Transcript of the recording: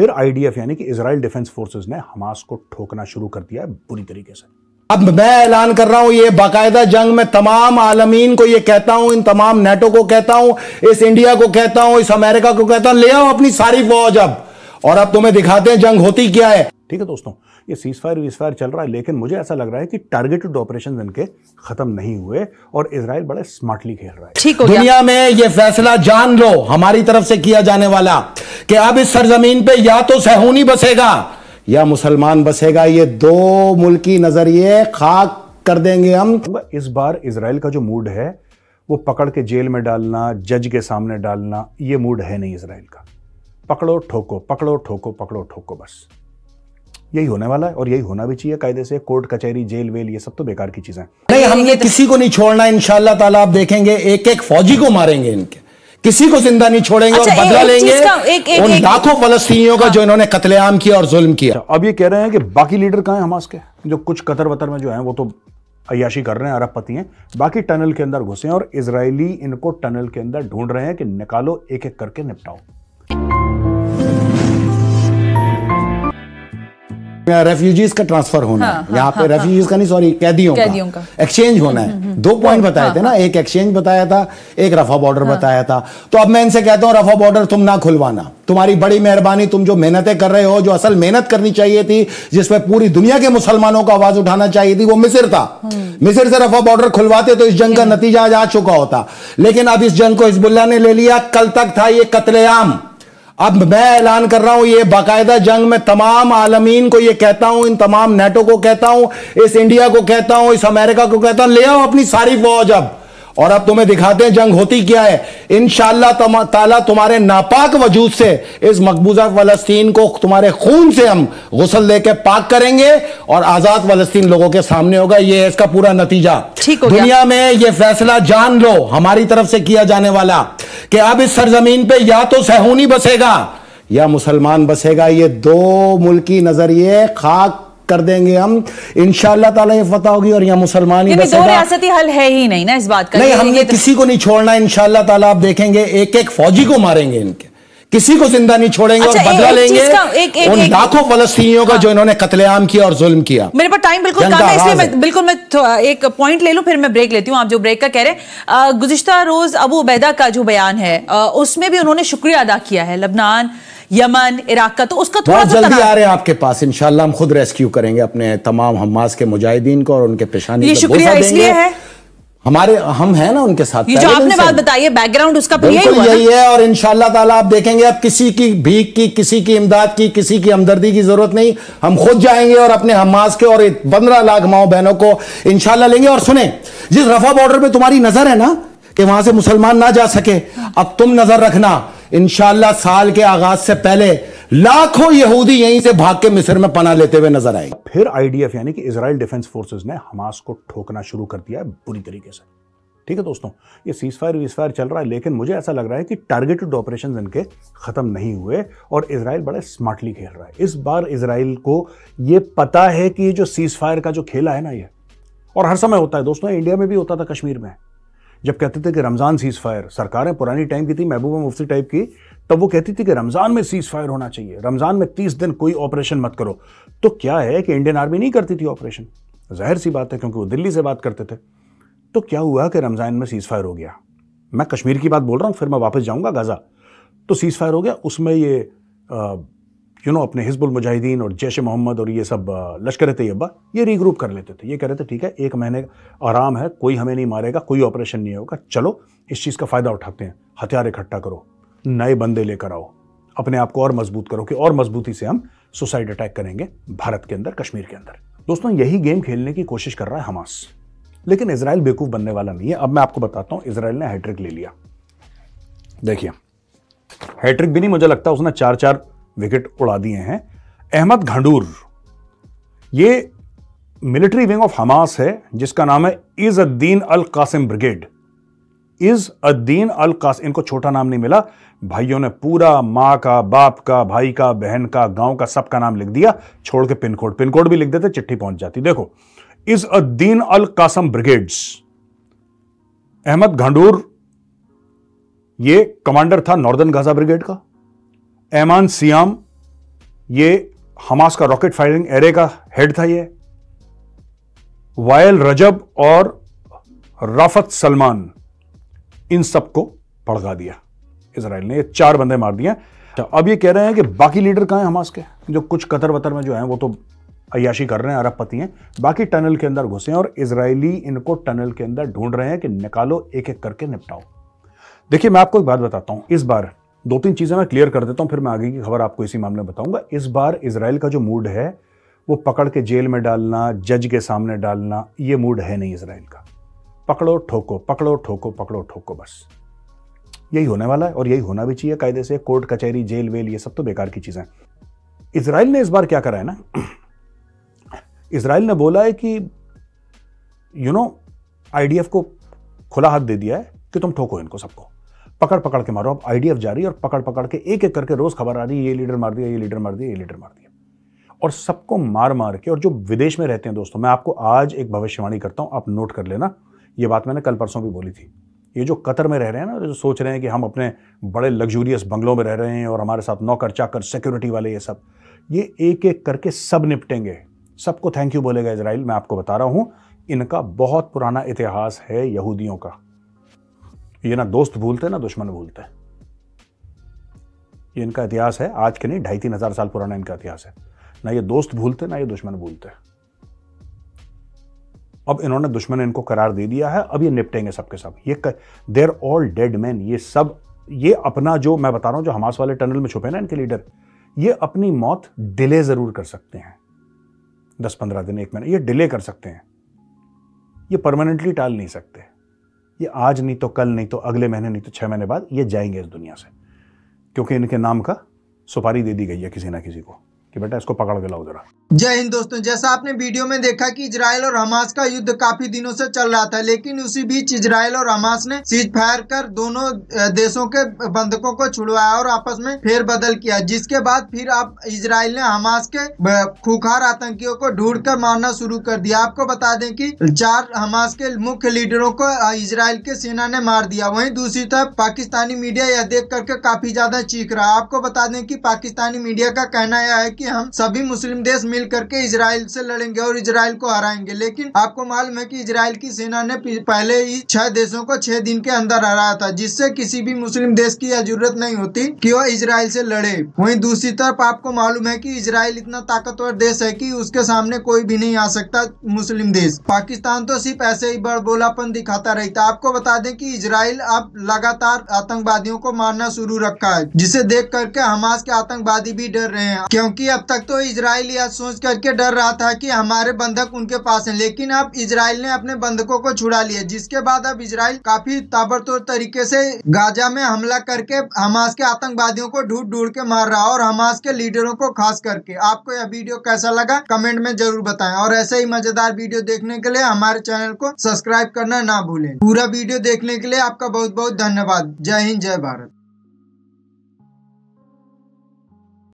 फिर आईडीएफ यानी कि इसराइल डिफेंस फोर्सेज ने हमास को ठोकना शुरू कर दिया है बुरी तरीके से अब मैं ऐलान कर रहा हूं ये बाकायदा जंग में तमाम आलमीन को ये कहता हूं इन तमाम नेटो को कहता हूं इस इंडिया को कहता हूं इस अमेरिका को कहता हूं ले आओ अपनी सारी फौज अब और अब तुम्हें दिखाते हैं जंग होती क्या है ठीक है दोस्तों ये सीज फायर वीज फायर चल रहा है लेकिन मुझे ऐसा लग रहा है कि टारगेटेड ऑपरेशन इनके खत्म नहीं हुए और इसराइल बड़े स्मार्टली खेल रहा है ठीक हो दुनिया में ये फैसला जान लो हमारी तरफ से किया जाने वाला कि अब इस सरजमीन पे या तो सहूनी बसेगा या मुसलमान बसेगा ये दो मुल्की नजरिए खाक कर देंगे हम इस बार इसराइल का जो मूड है वो पकड़ के जेल में डालना जज के सामने डालना ये मूड है नहीं इसराइल का पकड़ो ठोको पकड़ो ठोको पकड़ो ठोको बस यही होने वाला है और यही होना भी चाहिए कायदे से कोर्ट कचहरी जेल वेल ये सब तो बेकार की चीजें नहीं हमने किसी को नहीं छोड़ना इनशाला आप देखेंगे एक एक फौजी को मारेंगे इनके किसी को जिंदा नहीं छोड़ेंगे अच्छा, और बदला लेंगे एक, एक, उन लाखों फलस्तियों का हाँ। जो इन्होंने कतलेआम किया और जुल्म किया अच्छा, अब ये कह रहे हैं कि बाकी लीडर कहाँ हैं हमास के जो कुछ कतर वतर में जो है वो तो अयाशी कर रहे हैं अरबपति हैं बाकी टनल के अंदर घुसे हैं और इसराइली इनको टनल के अंदर ढूंढ रहे हैं कि निकालो एक एक करके निपटाओ रेफ्यूजीज का ट्रांसफर होना हाँ, है हाँ, यहाँ हाँ, पे हाँ, रेफ्यूजीज हाँ, का नहीं सॉरी कैदियों, का, का। एक्सचेंज होना है हम्म, हम्म, हम्म। दो पॉइंट हाँ, बताए हाँ, थे ना हाँ। एक एक्सचेंज बताया था एक रफा बॉर्डर हाँ, बताया था तो अब मैं इनसे कहता हूँ रफा बॉर्डर तुम ना खुलवाना तुम्हारी बड़ी मेहरबानी तुम जो मेहनतें कर रहे हो जो असल मेहनत करनी चाहिए थी जिसपे पूरी दुनिया के मुसलमानों का आवाज उठाना चाहिए थी वो मिस्र था मिस्र से रफा बॉर्डर खुलवाते तो इस जंग का नतीजा आज आ चुका होता लेकिन अब इस जंग को हिजबुल्ला ने ले लिया कल तक था ये कतलेआम अब मैं ऐलान कर रहा हूं ये बाकायदा जंग में तमाम आलमीन को ये कहता हूं इन तमाम नेटो को कहता हूं इस इंडिया को कहता हूं इस अमेरिका को कहता हूं ले आओ अपनी सारी फौज अब और अब तुम्हें दिखाते हैं जंग होती क्या है इन ताला तुम्हारे नापाक वजूद से इस मकबूजा फलस्तीन को तुम्हारे खून से हम गुसल देकर पाक करेंगे और आजाद फलस्तीन लोगों के सामने होगा ये इसका पूरा नतीजा ठीक दुनिया में ये फैसला जान लो हमारी तरफ से किया जाने वाला कि अब इस सरजमीन पर या तो सहूनी बसेगा या मुसलमान बसेगा ये दो मुल्की नजरिए खाक कर देंगे हम इन ताला ये फतह होगी और यहाँ मुसलमान ही दो रियासती हल है ही नहीं ना इस बात का नहीं हमने तो- किसी को नहीं छोड़ना इन ताला आप देखेंगे एक एक फौजी को मारेंगे इनके किसी को जिंदा नहीं छोड़ेंगे अच्छा, और बदला एक, लेंगे एक, एक, उन लाखों फलस्तियों का हाँ। जो इन्होंने कतलेआम किया और जुल्म किया मेरे पास टाइम बिल्कुल कम है इसलिए मैं बिल्कुल मैं एक पॉइंट ले लूं फिर मैं ब्रेक लेती हूं आप जो ब्रेक का कह रहे हैं गुजशत रोज अबू उबैदा का जो बयान है उसमें भी उन्होंने शुक्रिया अदा किया है लबनान यमन इराक का तो उसका थोड़ा बहुत जल्दी आ रहे हैं आपके पास इंशाल्लाह हम खुद रेस्क्यू करेंगे अपने तमाम हमास के मुजाहिदीन को और उनके पेशानी ये शुक्रिया इसलिए है हमारे हम हैं ना उनके साथ ये जो आपने बात बताई है बैकग्राउंड उसका बिल्कुल यही है और इंशाल्लाह ताला आप देखेंगे अब किसी की भीख की किसी की इमदाद की किसी की हमदर्दी की जरूरत नहीं हम खुद जाएंगे और अपने हमास के और पंद्रह लाख माओ बहनों को इंशाल्लाह लेंगे और सुने जिस रफा बॉर्डर पर तुम्हारी नजर है ना कि वहां से मुसलमान ना जा सके अब तुम नजर रखना इंशाला साल के आगाज से पहले लाखों यहूदी यहीं से भाग के मिस्र में पना लेते हुए नजर आए फिर आईडीएफ यानी कि इसराइल डिफेंस फोर्सेस ने हमास को ठोकना शुरू कर दिया है बुरी तरीके से ठीक है दोस्तों ये सीज फायर वीज फायर चल रहा है लेकिन मुझे ऐसा लग रहा है कि टारगेटेड ऑपरेशन इनके ख़त्म नहीं हुए और इसराइल बड़े स्मार्टली खेल रहा है इस बार इसराइल को ये पता है कि जो सीज फायर का जो खेला है ना ये और हर समय होता है दोस्तों इंडिया में भी होता था कश्मीर में जब कहते थे कि रमज़ान सीज़ फायर सरकारें पुरानी टाइम की थी महबूबा मुफ्ती टाइप की तब वो कहती थी कि रमज़ान में सीज़ फायर होना चाहिए रमज़ान में तीस दिन कोई ऑपरेशन मत करो तो क्या है कि इंडियन आर्मी नहीं करती थी ऑपरेशन जाहिर सी बात है क्योंकि वो दिल्ली से बात करते थे तो क्या हुआ कि रमज़ान में सीज़ फायर हो गया मैं कश्मीर की बात बोल रहा हूँ फिर मैं वापस जाऊँगा गाज़ा तो सीज़ फायर हो गया उसमें ये यू नो अपने हिजबुल मुजाहिदीन और जैश मोहम्मद और ये सब लश्कर तैयबा ये रीग्रुप कर लेते थे ये कह रहे थे ठीक है एक महीने आराम है कोई हमें नहीं मारेगा कोई ऑपरेशन नहीं होगा चलो इस चीज़ का फ़ायदा उठाते हैं हथियार इकट्ठा करो नए बंदे लेकर आओ अपने आप को और मजबूत करो कि और मजबूती से हम सुसाइड अटैक करेंगे भारत के अंदर कश्मीर के अंदर दोस्तों यही गेम खेलने की कोशिश कर रहा है हमास लेकिन इसराइल बेवकूफ़ बनने वाला नहीं है अब मैं आपको बताता हूँ इसराइल ने हैट्रिक ले लिया देखिए हैट्रिक भी नहीं मुझे लगता उसने चार चार विकेट उड़ा दिए हैं अहमद घंडूर ये मिलिट्री विंग ऑफ हमास है जिसका नाम है Izz ad Din al Qassam Brigade Izz ad Din al Qassam इनको छोटा नाम नहीं मिला भाइयों ने पूरा माँ का बाप का भाई का बहन का गांव का सबका नाम लिख दिया छोड़ के पिन कोड पिन कोड भी लिख देते चिट्ठी पहुंच जाती देखो Izz ad Din al Qassam Brigades Ahmad Ghandour ये कमांडर था नॉर्दर्न गाजा ब्रिगेड का एमान सियाम ये हमास का रॉकेट फायरिंग एरे का हेड था ये वायल रजब और राफत सलमान इन सबको भड़का दिया इसराइल ने ये चार बंदे मार दिए अच्छा। अब ये कह रहे हैं कि बाकी लीडर कहाँ हैं हमास के जो कुछ कतर वतर में जो हैं वो तो अयाशी कर रहे हैं अरब पति हैं बाकी टनल के अंदर घुसे हैं और इसराइली इनको टनल के अंदर ढूंढ रहे हैं कि निकालो एक एक करके निपटाओ देखिए मैं आपको एक बात बताता हूँ इस बार दो तीन चीज़ें मैं क्लियर कर देता हूँ फिर मैं आगे की खबर आपको इसी मामले में बताऊंगा इस बार इसराइल का जो मूड है वो पकड़ के जेल में डालना जज के सामने डालना ये मूड है नहीं इसराइल का पकड़ो ठोको पकड़ो ठोको पकड़ो ठोको बस यही होने वाला है और यही होना भी चाहिए कायदे से कोर्ट कचहरी जेल वेल ये सब तो बेकार की चीज़ें इसराइल ने इस बार क्या करा है ना इसराइल ने बोला है कि यू नो आईडीएफ को खुला हाथ दे दिया है कि तुम ठोको इनको सबको पकड़ पकड़ के मारो अब आई जा रही है और पकड़ पकड़ के एक एक करके रोज खबर आ रही है ये लीडर मार दिया ये लीडर मार दिया ये लीडर मार दिया और सबको मार मार के और जो विदेश में रहते हैं दोस्तों मैं आपको आज एक भविष्यवाणी करता हूँ आप नोट कर लेना ये बात मैंने कल परसों भी बोली थी ये जो कतर में रह रहे हैं ना जो सोच रहे हैं कि हम अपने बड़े लग्जूरियस बंगलों में रह रहे हैं और हमारे साथ नौकर चाकर सिक्योरिटी वाले ये सब ये एक एक करके सब निपटेंगे सबको थैंक यू बोलेगा इसराइल मैं आपको बता रहा हूँ इनका बहुत पुराना इतिहास है यहूदियों का ये ना दोस्त भूलते ना दुश्मन भूलते ये इनका इतिहास है आज के नहीं ढाई तीन हजार साल पुराना इनका इतिहास है ना ये दोस्त भूलते ना ये दुश्मन भूलते अब इन्होंने दुश्मन इनको करार दे दिया है अब ये निपटेंगे सबके सब ये देर ऑल डेड मैन ये सब ये अपना जो मैं बता रहा हूं जो हमास वाले टनल में छुपे ना इनके लीडर ये अपनी मौत डिले ज़रूर कर सकते हैं दस पंद्रह दिन एक महीने ये डिले कर सकते हैं ये परमानेंटली टाल नहीं सकते ये आज नहीं तो कल नहीं तो अगले महीने नहीं तो छः महीने बाद ये जाएंगे इस दुनिया से क्योंकि इनके नाम का सुपारी दे दी गई है किसी ना किसी को कि बेटा इसको पकड़ के लाओ ज़रा जय हिंद दोस्तों जैसा आपने वीडियो में देखा कि इजराइल और हमास का युद्ध काफी दिनों से चल रहा था लेकिन उसी बीच इजराइल और हमास ने सीज फायर कर दोनों देशों के बंधकों को छुड़वाया और आपस में फेर बदल किया जिसके बाद फिर आप इजराइल ने हमास के खूखार आतंकियों को ढूंढ कर मारना शुरू कर दिया आपको बता दें की चार हमास के मुख्य लीडरों को इसराइल के सेना ने मार दिया वही दूसरी तरफ पाकिस्तानी मीडिया यह देख करके काफी ज्यादा चीख रहा आपको बता दें की पाकिस्तानी मीडिया का कहना यह है की हम सभी मुस्लिम देश मिल करके इसराइल से लड़ेंगे और इसराइल को हराएंगे लेकिन आपको मालूम है कि इसराइल की सेना ने पहले ही छह देशों को छह दिन के अंदर हराया था जिससे किसी भी मुस्लिम देश की यह जरूरत नहीं होती कि वह इसराइल से लड़े वही दूसरी तरफ आपको मालूम है की इसराइल इतना ताकतवर देश है की उसके सामने कोई भी नहीं आ सकता मुस्लिम देश पाकिस्तान तो सिर्फ ऐसे ही बड़ बोलापन दिखाता रहता आपको बता दें की इसराइल अब लगातार आतंकवादियों को मारना शुरू रखा है जिसे देख करके हमास के आतंकवादी भी डर रहे हैं क्योंकि अब तक तो इसराइल या सोच करके डर रहा था कि हमारे बंधक उनके पास हैं लेकिन अब इसराइल ने अपने बंधकों को छुड़ा लिया जिसके बाद अब इसराइल काफी ताबड़तोड़ तरीके से गाजा में हमला करके हमास के आतंकवादियों को ढूंढ ढूंढ के मार रहा और हमास के लीडरों को खास करके आपको यह वीडियो कैसा लगा कमेंट में जरूर बताए और ऐसे ही मजेदार वीडियो देखने के लिए हमारे चैनल को सब्सक्राइब करना ना भूले पूरा वीडियो देखने के लिए आपका बहुत बहुत धन्यवाद जय हिंद जय भारत